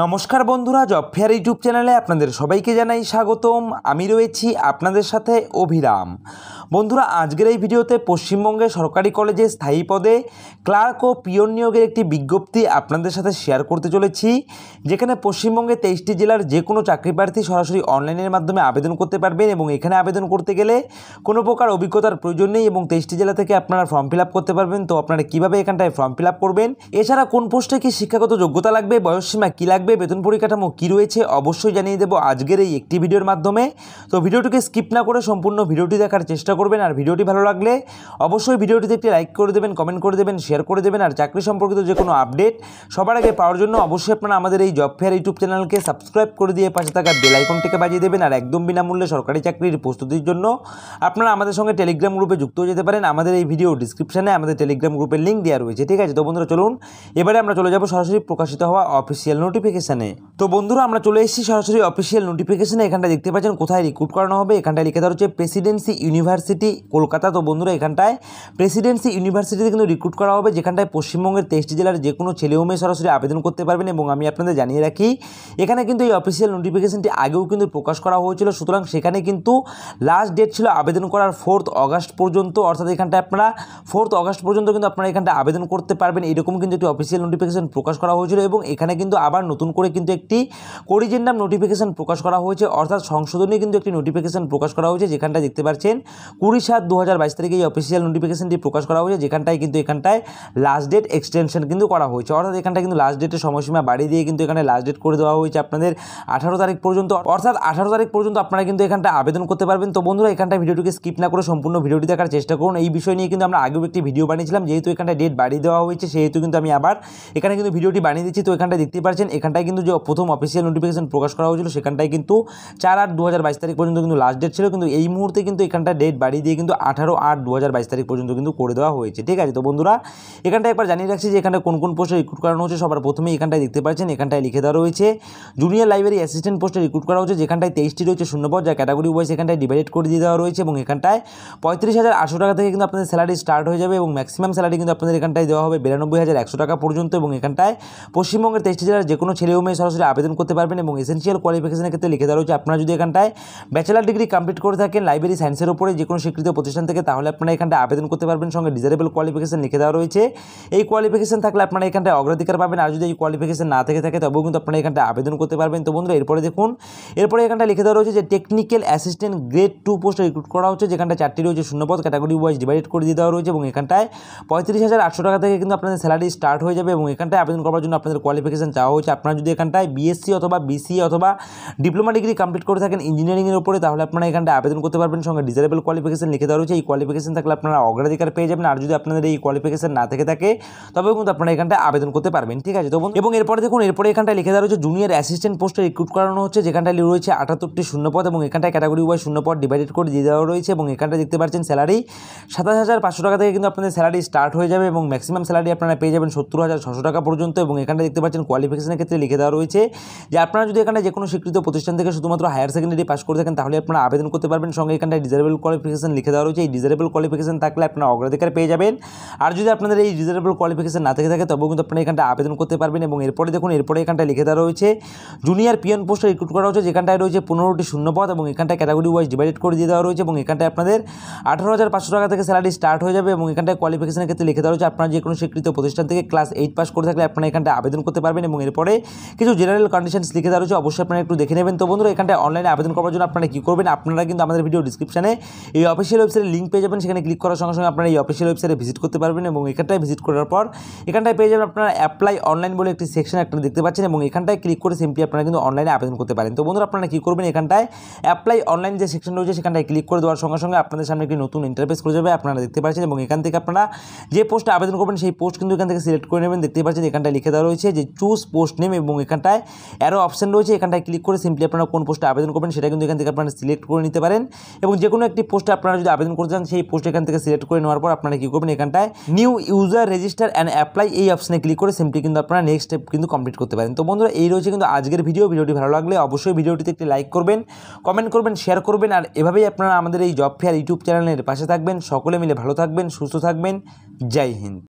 নমস্কার বন্ধুরা job fair YouTube চ্যানেলে আপনাদের সবাইকে জানাই স্বাগতম আমি রয়েছি আপনাদের সাথে অভিরাম বন্ধুরা আজকের এই ভিডিওতে পশ্চিমবঙ্গে সরকারি কলেজে স্থায়ী পদে ক্লার্ক ও পিয়ন নিয়োগের একটি বিজ্ঞপ্তি আপনাদের সাথে শেয়ার করতে চলেছি যেখানে পশ্চিমবঙ্গে তেইশটি জেলার যে কোনো চাকরি প্রার্থী সরাসরি অনলাইনের মাধ্যমে আবেদন করতে পারবেন এবং এখানে আবেদন করতে গেলে কোনো প্রকার অভিজ্ঞতার প্রয়োজন নেই এবং তেইশটি জেলা থেকে আপনারা ফর্ম ফিল করতে পারবেন তো আপনারা কীভাবে এখানটায় ফর্ম ফিল করবেন এছাড়া কোন পোস্টে কি শিক্ষাগত যোগ্যতা লাগবে বয়সসীমা কী লাগবে বেতন পরিকাঠামো কী রয়েছে অবশ্যই জানিয়ে দেবো আজকের এই একটি ভিডিওর মাধ্যমে তো ভিডিওটিকে স্কিপ না করে সম্পূর্ণ ভিডিওটি দেখার চেষ্টা করবেন আর ভিডিওটি ভালো লাগলে অবশ্যই ভিডিওটিতে একটি লাইক করে দেবেন কমেন্ট করে দেবেন শেয়ার করে দেবেন আর চাকরি সম্পর্কিত যে কোনো আপডেট সবার আগে পাওয়ার জন্য অবশ্যই আপনারা আমাদের এই জব ফেয়ার ইউটিউব চ্যানেলকে সাবস্ক্রাইব করে দিয়ে পাশে থাকা বেল আইকনটিকে বাজিয়ে দেবেন আর একদম বিনামূল্যে সরকারি চাকরির প্রস্তুতির জন্য আপনারা আমাদের সঙ্গে টেলিগ্রাম গ্রুপে যুক্ত হয়ে যেতে পারেন আমাদের এই ভিডিও ডিসক্রিপশানে আমাদের টেলিগ্রাম গ্রুপের লিঙ্ক দেওয়া রয়েছে ঠিক আছে তো বন্ধুরা চলুন এবারে আমরা চলে যাব সরাসরি প্রকাশিত হওয়া অফিসিয়াল নোটিফিকেশন নোটিফিকেশানে তো বন্ধুরা আমরা চলে এসেছি সরাসরি অফিসিয়াল নোটিফিকেশানে এখানটা দেখতে পাচ্ছেন কোথায় রিক্রুট করানো হবে এখানটায় লিখে দেওয়া হচ্ছে প্রেসিডেন্সি ইউনিভার্সিটি কলকাতা তো বন্ধুরা এখানটায় প্রেসিডেন্সি ইউনিভার্সিটিতে কিন্তু রিক্রুট করা হবে যেখানটায় পশ্চিমবঙ্গের তেইশটি জেলার যে কোনো ছেলে ও মেয়ে সরাসরি আবেদন করতে পারবেন এবং আমি আপনাদের জানিয়ে রাখি এখানে কিন্তু এই অফিসিয়াল নোটিফিকেশানটি আগেও কিন্তু প্রকাশ করা হয়েছিল সুতরাং সেখানে কিন্তু লাস্ট ডেট ছিল আবেদন করার ফোর্থ অগাস্ট পর্যন্ত অর্থাৎ এখানটায় আপনারা ফোর্থ অগাস্ট পর্যন্ত কিন্তু আপনারা এখানটা আবেদন করতে পারবেন এরকম কিন্তু একটি অফিসিয়াল নোটিফিকেশান প্রকাশ করা হয়েছিল এবং এখানে কিন্তু আবার নতুন করে কিন্তু একটি করিজেন্ডাম নোটিফিকেশান প্রকাশ করা হয়েছে অর্থাৎ সংশোধনে কিন্তু একটি নোটিফিকেশান প্রকাশ করা হয়েছে যেখানটা দেখতে পাচ্ছেন কুড়ি সাত দু হাজার বাইশ তারিখে এই অফিসিয়াল নোটিফিকেশানটি প্রকাশ করা হয়েছে যেখানটায় কিন্তু এখানটায় লাস্ট ডেট এক্সটেনশন কিন্তু করা হয়েছে অর্থাৎ এখানটা কিন্তু লাস্ট ডেটের সময়সীমা বাড়িয়ে দিয়ে কিন্তু এখানে লাস্ট ডেট করে দেওয়া হয়েছে আপনাদের আঠারো তারিখ পর্যন্ত অর্থাৎ আঠারো তারিখ পর্যন্ত আপনারা কিন্তু এখানটা আবেদন করতে পারবেন তো বন্ধুরা এখানটা ভিডিওটিকে স্কিপ না করে সম্পূর্ণ ভিডিওটি দেখার চেষ্টা করুন এই বিষয় নিয়ে কিন্তু আমরা আগেও একটি ভিডিও বানিয়েছিলাম যেহেতু এখানটা ডেট বাড়িয়ে দেওয়া হয়েছে সেহেতু কিন্তু আমি আবার এখানে কিন্তু ভিডিওটি বানিয়ে দিচ্ছি তো এখানটা দেখতে পাচ্ছেন এখানটায় কিন্তু যে প্রথম অফিসিয়াল নোটিফিকেশন প্রকাশ করা হয়েছিল সেখানটায় কিন্তু চার আট দু তারিখ পর্যন্ত কিন্তু লাস্ট ডেট ছিল কিন্তু এই মুহূর্তে কিন্তু এখানটা ডেট বাড়িয়ে দিয়ে কিন্তু আঠারো আট দু তারিখ পর্যন্ত কিন্তু করে দেওয়া হয়েছে ঠিক আছে তো বন্ধুরা এখানটা একবার জানিয়ে রাখছি যে এখানটা কোন কোন পোস্টে রিক্রুট করানো হচ্ছে সবার প্রথমে এখানটায় দেখতে পাচ্ছেন এখানটায় লিখে দেওয়া রয়েছে জুনিয়ার লাইব্রেরি অ্যাসিস্ট্যান্ট পোস্টে রিক্রুট করা হচ্ছে যেখানটায় তেইশটি রয়েছে শূন্যপদ যা ক্যাটাগরি ওয়াইজ এখানটায় ডিভাইড করে দিয়ে দেওয়া রয়েছে এবং এখানটায় পঁয়ত্রিশ হাজার আটশো টাকা থেকে কিন্তু আপনাদের স্যালারি স্টার্ট হয়ে যাবে এবং ম্যাক্সিমাম স্যালারি কিন্তু আপনাদের এখানটায় দেওয়া হবে বিরানব্বই হাজার একশো টাকা পর্যন্ত এবং এখানটায় পশ্চিমবঙ্গের তেইশটি জেলার যে কোনো কোনো ছেলে মেয়ে সরাসরি আবেদন করতে পারবেন এবং এসেন্সিয়াল কোয়ালিফিকেশনের ক্ষেত্রে লিখে দেওয়া রয়েছে আপনারা যদি এখানটায় ব্যাচেলার ডিগ্রি কমপ্লিট করে থাকেন লাইব্রেরি সায়েন্সের উপরে যে কোনো স্বীকৃত প্রতিষ্ঠান থেকে তাহলে আপনারা এখানটায় আবেদন করতে পারবেন সঙ্গে ডিজারেবল কোয়ালিফিকেশন লিখে দেওয়া রয়েছে এই কোয়ালিফিকেশন থাকলে আপনারা এখানটায় অগ্রাধিকার পাবেন আর যদি এই কোয়ালিফিকেশন না থেকে থাকে তবেও কিন্তু আপনারা এখানটায় আবেদন করতে পারবেন তো বন্ধুরা এরপরে দেখুন এরপরে এখানটা লিখে দেওয়া রয়েছে যে technical assistant grade two post recruit করা হচ্ছে যেখানটা চারটি রয়েছে শূন্যপদ ক্যাটাগরি ওয়াইজ ডিভাইড করে দিয়ে দেওয়া রয়েছে এবং এখানটায় পঁয়ত্রিশ হাজার আটশো টাকা থেকে কিন্তু আপনাদের স্যালারি স্টার্ট হয়ে যাবে এবং এখানটায় আবেদন করার জন্য আপনাদের কোয়ালিফিকেশন চাওয়া হয়েছে আপনারা যদি এখানটায় বিএসসি অথবা বিসিএ অথবা ডিপ্লোমা ডিগ্রি কমপ্লিট করে থাকেন ইঞ্জিনিয়ারিংয়ের উপরে তাহলে আপনারা এখানটায় আবেদন করতে পারবেন সঙ্গে ডিজারেবল কোয়ালিফিকেশন লিখে দেওয়া রয়েছে এই কোয়ালিফিকেশন থাকলে আপনারা অগ্রাধিকার পেয়ে যাবেন আর যদি আপনাদের এই কোয়ালিফিকেশন না থেকে থাকে তবে কিন্তু আপনারা এখানটায় আবেদন করতে পারবেন ঠিক আছে তো এবং এরপরে দেখুন এরপরে এখানটায় লিখে দেওয়া রয়েছে জুনিয়র অ্যাসিস্ট্যান্ট পোস্টে রিক্রুট করানো হচ্ছে যেখানটায় রয়েছে আটাত্তরটি শূন্যপদ এবং এখানটায় ক্যাটাগরি ওয়াই শূন্যপদ ডিভাইডেড করে দিয়ে দেওয়া রয়েছে এবং এখানটা দেখতে পাচ্ছেন স্যালারি সাতাশ হাজার পাঁচশো টাকা থেকে কিন্তু আপনাদের স্যালারি স্টার্ট হয়ে যাবে এবং ম্যাক্সিমাম স্যালারি আপনারা পেয়ে যাবেন সত্তর হাজার ছশো টাকা পর্যন্ত এবং এখানটা দেখতে পাচ্ছেন কোয়ালিফিকেশনের ক্ষেত্রে লিখে দেওয়া রয়েছে যে আপনারা যদি এখানে যে কোনো স্বীকৃত প্রতিষ্ঠান থেকে শুধুমাত্র হায়ার সেকেন্ডারি পাস করে থাকেন তাহলে আপনারা আবেদন করতে পারবেন সঙ্গে এখানে ডিজারেবল কোয়ালিফিকেশান লিখে দেওয়া রয়েছে এই ডিজারেবল কোয়ালিফিকেশান থাকলে আপনারা অগ্রাধিকার পেয়ে যাবেন আর যদি আপনাদের এই ডিজারেবল কোয়ালিফিকেশান না থেকে থাকে তবেও কিন্তু আপনারা এখানটা আবেদন করতে পারবেন এবং এরপরে দেখুন এরপরে এখানটা লিখে দেওয়া রয়েছে জুনিয়র পিয়ন পোস্টে রিক্রুট করা হচ্ছে যেখানটায় রয়েছে পনেরোটি শূন্যপদ এবং এখানটা ক্যাটাগরি ওয়াইজ ডিভাইডেড করে দিয়ে দেওয়া রয়েছে এবং এখানটায় আপনাদের আঠারো হাজার পাঁচশো টাকা থেকে স্যালারি স্টার্ট হয়ে যাবে এবং এখানটায় কোয়ালিফিকেশনের ক্ষেত্রে লিখে দেওয়া রয়েছে আপনারা যে কোনো স্বীকৃত প্রতিষ্ঠান থেকে ক্লাস এইট পাস করে থাকলে আপনারা এখানটা আবেদন করতে পারবেন এবং এরপরে পরে কিছু জেনারেল কন্ডিশনস লিখে দেওয়া রয়েছে অবশ্যই আপনারা একটু দেখে নেবেন তো বন্ধুরা এখানটায় অনলাইনে আবেদন করার জন্য আপনারা কী করবেন আপনারা কিন্তু আমাদের ভিডিও ডিসক্রিপশানে এই অফিসিয়াল ওয়েবসাইটের লিঙ্ক পেয়ে যাবেন সেখানে ক্লিক করার সঙ্গে সঙ্গে আপনারা এই অফিসিয়াল ওয়েবসাইটে ভিজিট করতে পারবেন এবং এখানটায় ভিজিট করার পর এখানটায় পেয়ে যাবেন আপনারা অ্যাপ্লাই অনলাইন বলে একটি সেকশন একটা দেখতে পাচ্ছেন এবং এখানটায় ক্লিক করে সিম্পলি আপনারা কিন্তু অনলাইনে আবেদন করতে পারেন তো বন্ধুরা আপনারা কী করবেন এখানটায় অ্যাপ্লাই অনলাইন যে সেকশন রয়েছে সেখানটায় ক্লিক করে দেওয়ার সঙ্গে সঙ্গে আপনাদের সামনে একটি নতুন ইন্টারফেস খুলে যাবে আপনারা দেখতে পাচ্ছেন এবং এখান থেকে আপনারা যে পোস্টে আবেদন করবেন সেই পোস্ট কিন্তু এখান থেকে সিলেক্ট করে নেবেন দেখতে পাচ্ছেন এখানটায় লিখে দেওয়া রয়েছে যে চুজ পোস্ট নেম এবং এখানটায় আরও অপশান রয়েছে এখানটায় ক্লিক করে সিম্পলি আপনারা কোন পোস্টে আবেদন করবেন সেটা কিন্তু এখান থেকে আপনারা সিলেক্ট করে নিতে পারেন এবং যে কোনো একটি পোস্টে আপনারা যদি আবেদন করতে চান সেই পোস্ট এখান থেকে সিলেক্ট করে নেওয়ার পর আপনারা কী করবেন এখানটায় new user register and apply এই অপশানে ক্লিক করে সিম্পলি কিন্তু আপনারা নেক্সট স্টেপ কিন্তু কমপ্লিট করতে পারেন তো বন্ধুরা এই রয়েছে কিন্তু আজকের ভিডিও ভিডিওটি ভালো লাগলে অবশ্যই ভিডিওটিতে একটি লাইক করবেন কমেন্ট করবেন শেয়ার করবেন আর এভাবেই আপনারা আমাদের এই জব ফেয়ার ইউটিউব চ্যানেলের পাশে থাকবেন সকলে মিলে ভালো থাকবেন সুস্থ থাকবেন জয় হিন্দ